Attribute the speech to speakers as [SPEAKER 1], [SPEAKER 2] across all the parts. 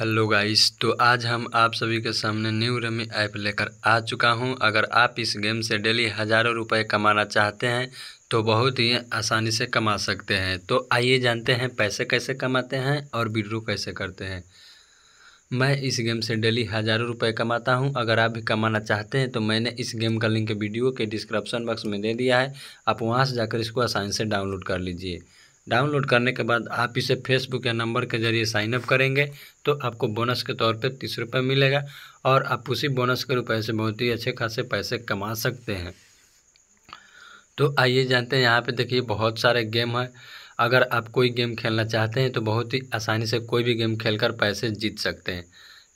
[SPEAKER 1] hello guys तो आज हम आप सभी के सामने न्यू रमी ऐप लेकर आ चुका हूं अगर आप इस गेम से डेली हज़ारों रुपए कमाना चाहते हैं तो बहुत ही आसानी से कमा सकते हैं तो आइए जानते हैं पैसे कैसे कमाते हैं और विड्रो कैसे करते हैं मैं इस गेम से डेली हज़ारों रुपए कमाता हूं अगर आप भी कमाना चाहते हैं तो मैंने इस गेम का लिंक वीडियो के डिस्क्रिप्शन बॉक्स में दे दिया है आप वहाँ से जाकर इसको आसानी से डाउनलोड कर लीजिए डाउनलोड करने के बाद आप इसे फेसबुक या नंबर के जरिए साइनअप करेंगे तो आपको बोनस के तौर पर तीस रुपये मिलेगा और आप उसी बोनस के रुपये से बहुत ही अच्छे खासे पैसे कमा सकते हैं तो आइए जानते हैं यहाँ पे देखिए बहुत सारे गेम हैं अगर आप कोई गेम खेलना चाहते हैं तो बहुत ही आसानी से कोई भी गेम खेलकर पैसे जीत सकते हैं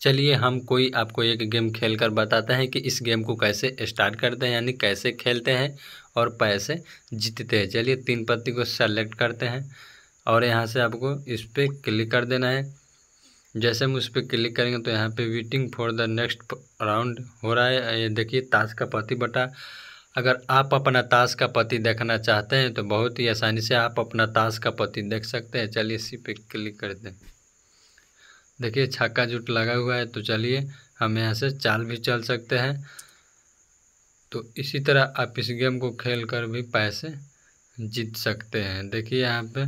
[SPEAKER 1] चलिए हम कोई आपको एक गेम खेल कर बताते हैं कि इस गेम को कैसे स्टार्ट करते हैं यानी कैसे खेलते हैं और पैसे जीतते हैं चलिए तीन पत्ती को सेलेक्ट करते हैं और यहाँ से आपको इस पर क्लिक कर देना है जैसे हम उस पर क्लिक करेंगे तो यहाँ पे waiting for the next round हो रहा है ये देखिए ताश का पति बटा अगर आप अपना ताश का पति देखना चाहते हैं तो बहुत ही आसानी से आप अपना ताश का पति देख सकते हैं चलिए इसी पे क्लिक कर दें देखिए छक्का जुट लगा हुआ है तो चलिए हम यहाँ से चाल भी चल सकते हैं तो इसी तरह आप इस गेम को खेल कर भी पैसे जीत सकते हैं देखिए यहाँ पे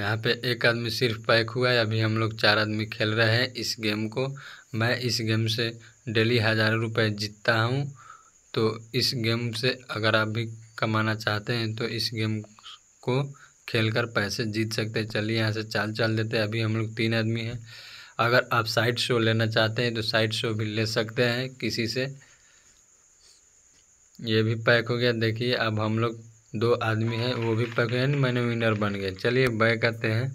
[SPEAKER 1] यहाँ पे एक आदमी सिर्फ पैक हुआ है अभी हम लोग चार आदमी खेल रहे हैं इस गेम को मैं इस गेम से डेली हज़ारों रुपए जीतता हूँ तो इस गेम से अगर आप भी कमाना चाहते हैं तो इस गेम को खेल कर पैसे जीत सकते हैं चलिए यहाँ से चाल चल देते हैं अभी हम लोग तीन आदमी हैं अगर आप साइड शो लेना चाहते हैं तो साइड शो भी ले सकते हैं किसी से ये भी पैक हो गया देखिए अब हम लोग दो आदमी हैं वो भी पैक हुए मैंने विनर बन गए चलिए बाय करते हैं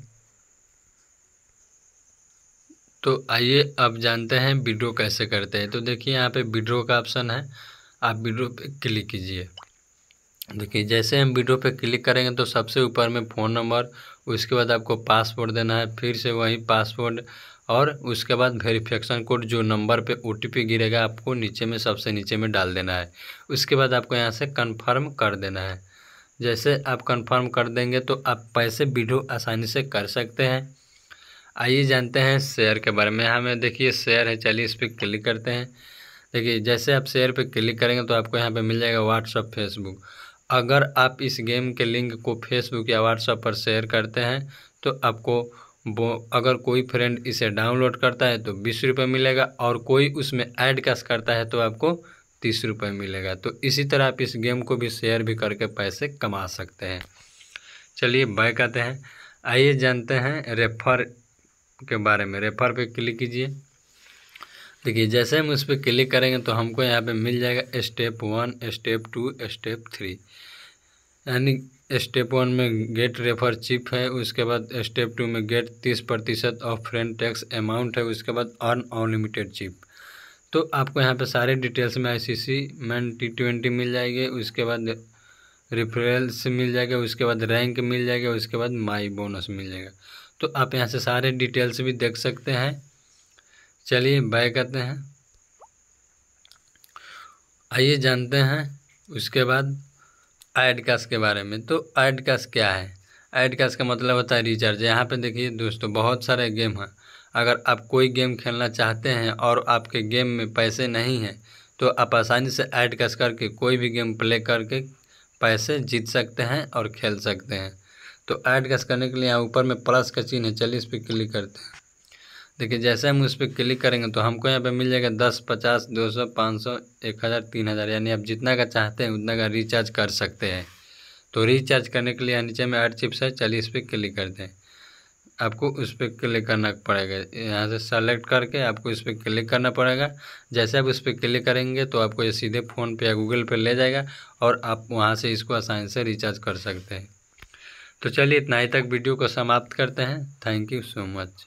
[SPEAKER 1] तो आइए अब जानते हैं विड्रो कैसे करते हैं तो देखिए यहाँ पे विड्रो का ऑप्शन है आप विड्रो पे क्लिक कीजिए देखिए जैसे हम वीडियो पे क्लिक करेंगे तो सबसे ऊपर में फ़ोन नंबर उसके बाद आपको पासवर्ड देना है फिर से वही पासवर्ड और उसके बाद वेरिफिकेशन कोड जो नंबर पे ओ गिरेगा आपको नीचे में सबसे नीचे में डाल देना है उसके बाद आपको यहाँ से कन्फर्म कर देना है जैसे आप कन्फर्म कर देंगे तो आप पैसे वीडियो आसानी से कर सकते हैं आइए जानते हैं शेयर के बारे में हमें देखिए शेयर है चलिए इस पर क्लिक करते हैं देखिए जैसे आप शेयर पे क्लिक करेंगे तो आपको यहाँ पे मिल जाएगा व्हाट्सअप फेसबुक अगर आप इस गेम के लिंक को फेसबुक या व्हाट्सएप पर शेयर करते हैं तो आपको अगर कोई फ्रेंड इसे डाउनलोड करता है तो बीस रुपये मिलेगा और कोई उसमें ऐड कैश करता है तो आपको तीस रुपये मिलेगा तो इसी तरह आप इस गेम को भी शेयर भी करके पैसे कमा सकते हैं चलिए बैक आते हैं आइए जानते हैं रेफर के बारे में रेफर पे क्लिक कीजिए देखिए जैसे हम उस पर क्लिक करेंगे तो हमको यहाँ पे मिल जाएगा step one step two step three यानी स्टेप वन में गेट रेफर चिप है उसके बाद स्टेप टू में गेट तीस प्रतिशत ऑफ फ्रेंड टैक्स अमाउंट है उसके बाद अर्न अनलिमिटेड चिप तो आपको यहाँ पे सारे डिटेल्स में I C C men T twenty मिल जाएगी उसके बाद रेफरेंस मिल जाएगा उसके बाद रैंक मिल जाएगा उसके बाद माई बोनस मिल जाएगा तो आप यहाँ से सारे डिटेल्स भी देख सकते हैं चलिए बाय करते हैं आइए जानते हैं उसके बाद एड कास्ट के बारे में तो एड कास्ट क्या है एड कास्ट का मतलब होता है रिचार्ज यहाँ पे देखिए दोस्तों बहुत सारे गेम हैं अगर आप कोई गेम खेलना चाहते हैं और आपके गेम में पैसे नहीं हैं तो आप आसानी से ऐड कस करके कोई भी गेम प्ले करके पैसे जीत सकते हैं और खेल सकते हैं तो ऐड कस करने के लिए यहाँ ऊपर में प्लस का चिन्ह है चलिए इस पर क्लिक करते हैं देखिए जैसे हम उस पर क्लिक करेंगे तो हमको यहाँ पे मिल जाएगा दस पचास दो सौ पाँच सौ एक हज़ार तीन हज़ार यानी आप जितना का चाहते हैं उतना का रिचार्ज कर सकते हैं तो रिचार्ज करने के लिए नीचे में आठ चिप्स है चलिए इस पर क्लिक करते हैं आपको उस पर क्लिक करना पड़ेगा यहाँ से सेलेक्ट करके आपको इस पर क्लिक करना पड़ेगा जैसे आप उस पर क्लिक करेंगे तो आपको ये सीधे फ़ोन पे या गूगल पे ले जाएगा और आप वहाँ से इसको आसानी से रिचार्ज कर सकते हैं तो चलिए इतना ही तक वीडियो को समाप्त करते हैं थैंक यू सो मच